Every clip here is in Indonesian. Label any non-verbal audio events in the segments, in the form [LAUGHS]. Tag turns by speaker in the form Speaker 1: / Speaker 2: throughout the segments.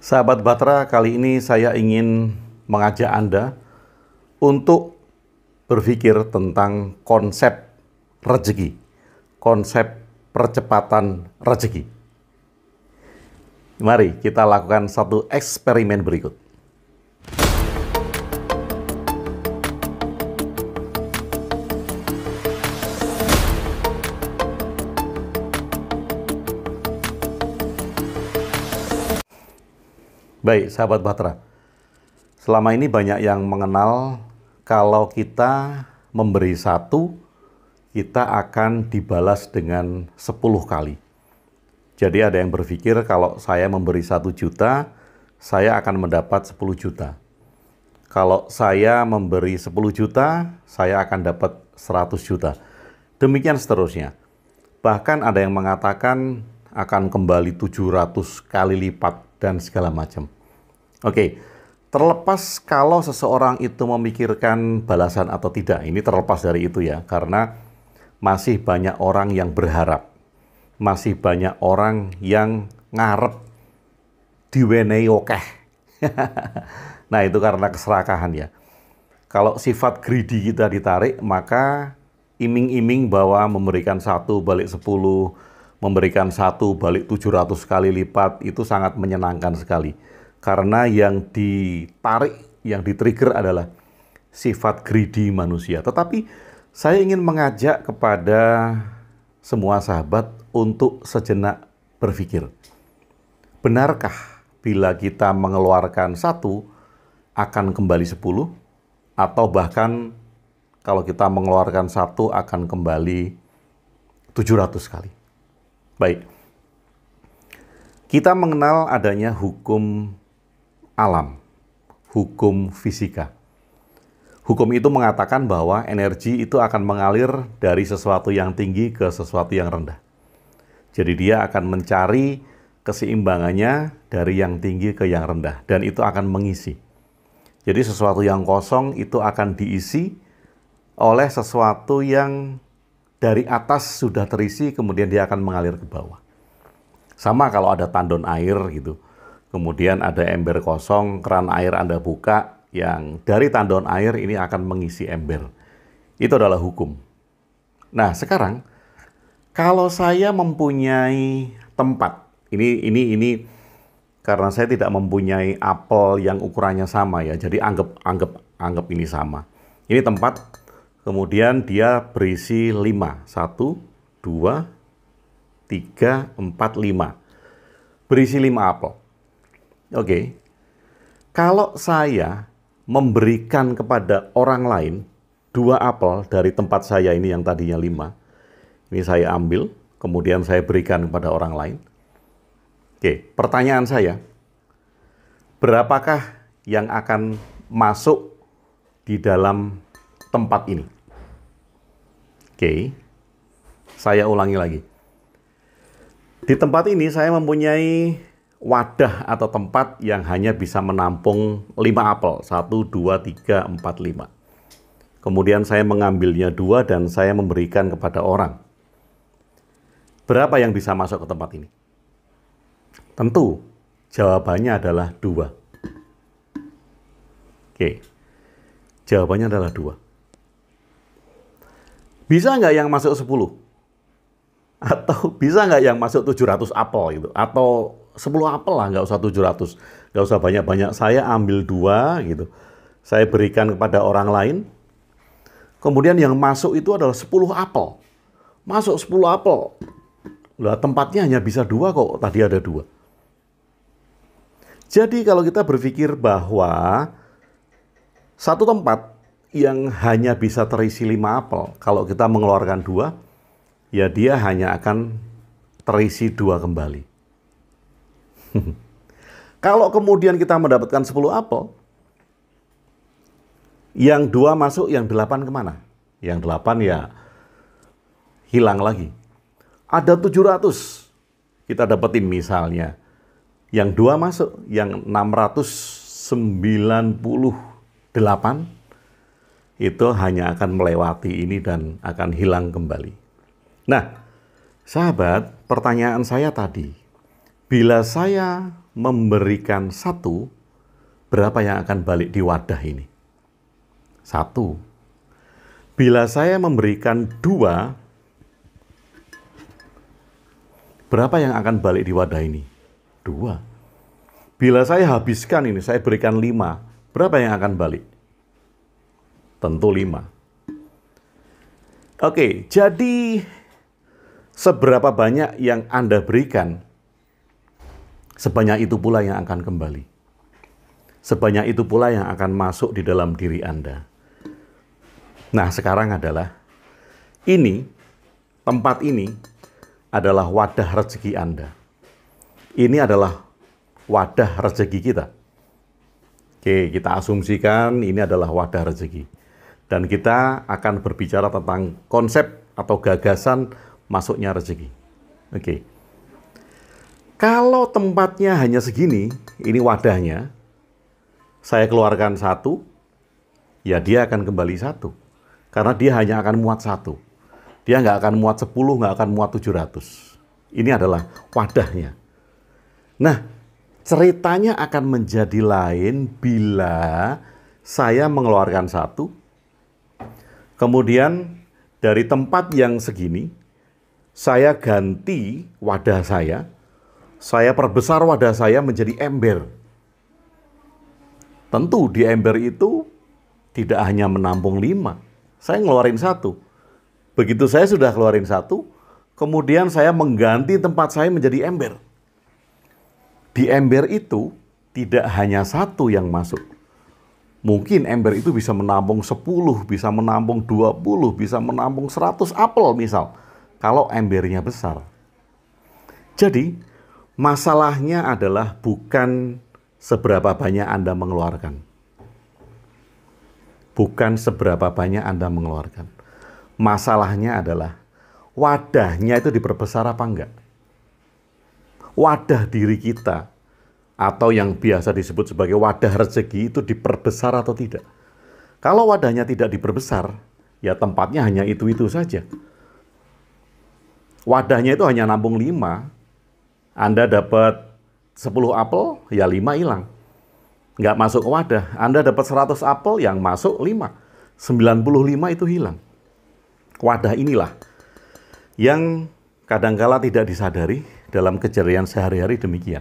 Speaker 1: Sahabat Batra, kali ini saya ingin mengajak Anda untuk berpikir tentang konsep rezeki, konsep percepatan rezeki. Mari kita lakukan satu eksperimen berikut. Baik, sahabat Batra. Selama ini banyak yang mengenal kalau kita memberi satu, kita akan dibalas dengan sepuluh kali. Jadi ada yang berpikir kalau saya memberi satu juta, saya akan mendapat sepuluh juta. Kalau saya memberi sepuluh juta, saya akan dapat seratus juta. Demikian seterusnya. Bahkan ada yang mengatakan akan kembali tujuh ratus kali lipat dan segala macam. Oke, terlepas kalau seseorang itu memikirkan balasan atau tidak, ini terlepas dari itu ya, karena masih banyak orang yang berharap, masih banyak orang yang ngarep diwenei okeh. [LAUGHS] nah itu karena keserakahan ya. Kalau sifat greedy kita ditarik, maka iming-iming bahwa memberikan satu balik sepuluh, memberikan satu balik tujuh ratus kali lipat, itu sangat menyenangkan sekali karena yang ditarik, yang ditrigger adalah sifat greedy manusia. Tetapi saya ingin mengajak kepada semua sahabat untuk sejenak berpikir. Benarkah bila kita mengeluarkan satu akan kembali sepuluh? Atau bahkan kalau kita mengeluarkan satu akan kembali tujuh ratus kali. Baik. Kita mengenal adanya hukum alam, hukum fisika. Hukum itu mengatakan bahwa energi itu akan mengalir dari sesuatu yang tinggi ke sesuatu yang rendah. Jadi dia akan mencari keseimbangannya dari yang tinggi ke yang rendah dan itu akan mengisi. Jadi sesuatu yang kosong itu akan diisi oleh sesuatu yang dari atas sudah terisi kemudian dia akan mengalir ke bawah. Sama kalau ada tandon air gitu kemudian ada ember kosong, keran air Anda buka, yang dari tandon air ini akan mengisi ember. Itu adalah hukum. Nah, sekarang kalau saya mempunyai tempat, ini ini ini karena saya tidak mempunyai apel yang ukurannya sama ya. Jadi anggap anggap anggap ini sama. Ini tempat kemudian dia berisi 5. 1 2 3 4 5. Berisi 5 apel. Oke. Okay. Kalau saya memberikan kepada orang lain dua apel dari tempat saya ini yang tadinya lima, ini saya ambil, kemudian saya berikan kepada orang lain. Oke, pertanyaan saya, berapakah yang akan masuk di dalam tempat ini? Oke, saya ulangi lagi. Di tempat ini saya mempunyai wadah atau tempat yang hanya bisa menampung 5 apel. 1, 2, 3, 4, 5. Kemudian saya mengambilnya dua dan saya memberikan kepada orang. Berapa yang bisa masuk ke tempat ini? Tentu jawabannya adalah dua. Oke, jawabannya adalah dua. Bisa nggak yang masuk sepuluh Atau bisa nggak yang masuk tujuh ratus apel gitu? Atau 10 apel lah, nggak usah 700. Nggak usah banyak-banyak. Saya ambil dua gitu. Saya berikan kepada orang lain. Kemudian yang masuk itu adalah 10 apel. Masuk 10 apel. Lah tempatnya hanya bisa dua kok, tadi ada dua. Jadi kalau kita berpikir bahwa satu tempat yang hanya bisa terisi lima apel, kalau kita mengeluarkan dua, ya dia hanya akan terisi dua kembali. [LAUGHS] Kalau kemudian kita mendapatkan 10 apel, yang dua masuk, yang delapan kemana? Yang delapan ya hilang lagi. Ada 700 kita dapetin misalnya. Yang dua masuk, yang 698 itu hanya akan melewati ini dan akan hilang kembali. Nah, sahabat, pertanyaan saya tadi, Bila saya memberikan satu, berapa yang akan balik di wadah ini? Satu. Bila saya memberikan dua, berapa yang akan balik di wadah ini? Dua. Bila saya habiskan ini, saya berikan lima, berapa yang akan balik? Tentu lima. Oke, jadi seberapa banyak yang Anda berikan Sebanyak itu pula yang akan kembali. Sebanyak itu pula yang akan masuk di dalam diri Anda. Nah, sekarang adalah ini tempat ini adalah wadah rezeki Anda. Ini adalah wadah rezeki kita. Oke, kita asumsikan ini adalah wadah rezeki. Dan kita akan berbicara tentang konsep atau gagasan masuknya rezeki. Oke. Kalau tempatnya hanya segini, ini wadahnya, saya keluarkan satu, ya dia akan kembali satu. Karena dia hanya akan muat satu. Dia nggak akan muat sepuluh, nggak akan muat tujuh ratus. Ini adalah wadahnya. Nah, ceritanya akan menjadi lain bila saya mengeluarkan satu, kemudian dari tempat yang segini, saya ganti wadah saya, saya perbesar wadah saya menjadi ember. Tentu di ember itu tidak hanya menampung lima, saya ngeluarin satu. Begitu saya sudah keluarin satu, kemudian saya mengganti tempat saya menjadi ember. Di ember itu tidak hanya satu yang masuk. Mungkin ember itu bisa menampung 10, bisa menampung 20, bisa menampung 100 apel misal. Kalau embernya besar. Jadi Masalahnya adalah bukan seberapa banyak Anda mengeluarkan. Bukan seberapa banyak Anda mengeluarkan. Masalahnya adalah wadahnya itu diperbesar apa enggak? Wadah diri kita atau yang biasa disebut sebagai wadah rezeki itu diperbesar atau tidak. Kalau wadahnya tidak diperbesar, ya tempatnya hanya itu-itu saja. Wadahnya itu hanya nampung lima, anda dapat 10 apel, ya 5 hilang. Nggak masuk ke wadah. Anda dapat 100 apel, yang masuk 5. 95 itu hilang. Wadah inilah yang kadangkala tidak disadari dalam kejadian sehari-hari demikian.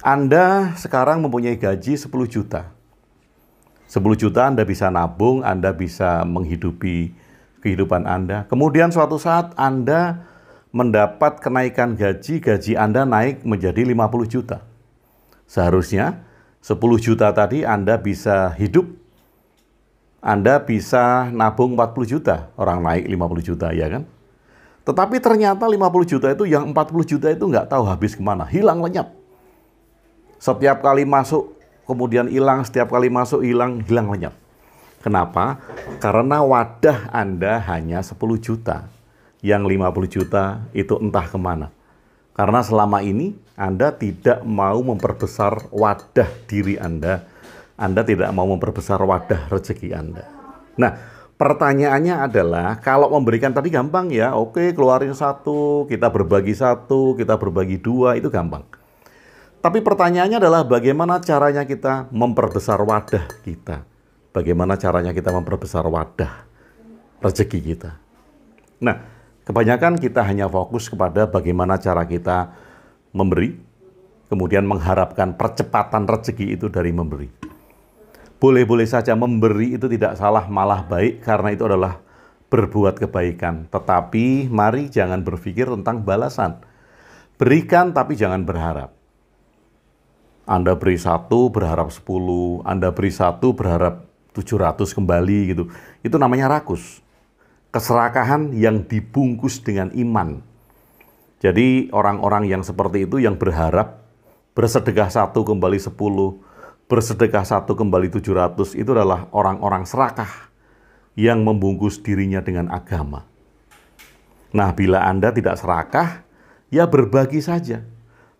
Speaker 1: Anda sekarang mempunyai gaji 10 juta. 10 juta Anda bisa nabung, Anda bisa menghidupi kehidupan Anda. Kemudian suatu saat Anda mendapat kenaikan gaji, gaji Anda naik menjadi 50 juta. Seharusnya 10 juta tadi Anda bisa hidup, Anda bisa nabung 40 juta, orang naik 50 juta, ya kan? Tetapi ternyata 50 juta itu yang 40 juta itu nggak tahu habis kemana, hilang lenyap. Setiap kali masuk, kemudian hilang, setiap kali masuk hilang, hilang lenyap. Kenapa? Karena wadah Anda hanya 10 juta yang 50 juta itu entah kemana. Karena selama ini Anda tidak mau memperbesar wadah diri Anda, Anda tidak mau memperbesar wadah rezeki Anda. Nah, pertanyaannya adalah kalau memberikan tadi gampang ya, oke keluarin satu, kita berbagi satu, kita berbagi dua, itu gampang. Tapi pertanyaannya adalah bagaimana caranya kita memperbesar wadah kita. Bagaimana caranya kita memperbesar wadah rezeki kita. Nah, Kebanyakan kita hanya fokus kepada bagaimana cara kita memberi, kemudian mengharapkan percepatan rezeki itu dari memberi. Boleh-boleh saja memberi itu tidak salah, malah baik karena itu adalah berbuat kebaikan. Tetapi mari jangan berpikir tentang balasan. Berikan tapi jangan berharap. Anda beri satu, berharap sepuluh. Anda beri satu, berharap tujuh ratus kembali gitu. Itu namanya rakus keserakahan yang dibungkus dengan iman. Jadi orang-orang yang seperti itu yang berharap bersedekah satu kembali sepuluh, bersedekah satu kembali tujuh ratus, itu adalah orang-orang serakah yang membungkus dirinya dengan agama. Nah, bila Anda tidak serakah, ya berbagi saja.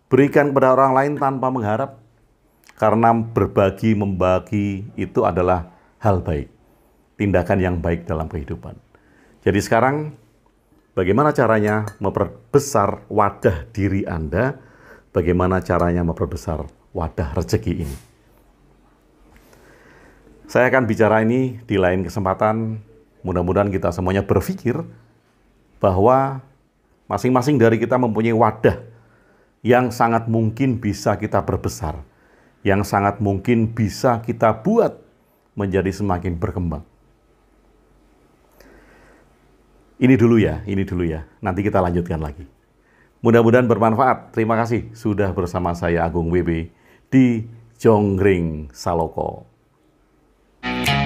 Speaker 1: Berikan kepada orang lain tanpa mengharap. Karena berbagi, membagi itu adalah hal baik. Tindakan yang baik dalam kehidupan. Jadi sekarang bagaimana caranya memperbesar wadah diri Anda? Bagaimana caranya memperbesar wadah rezeki ini? Saya akan bicara ini di lain kesempatan. Mudah-mudahan kita semuanya berpikir bahwa masing-masing dari kita mempunyai wadah yang sangat mungkin bisa kita perbesar, yang sangat mungkin bisa kita buat menjadi semakin berkembang. Ini dulu ya, ini dulu ya. Nanti kita lanjutkan lagi. Mudah-mudahan bermanfaat. Terima kasih sudah bersama saya Agung WB di Jonggring Saloko. thank you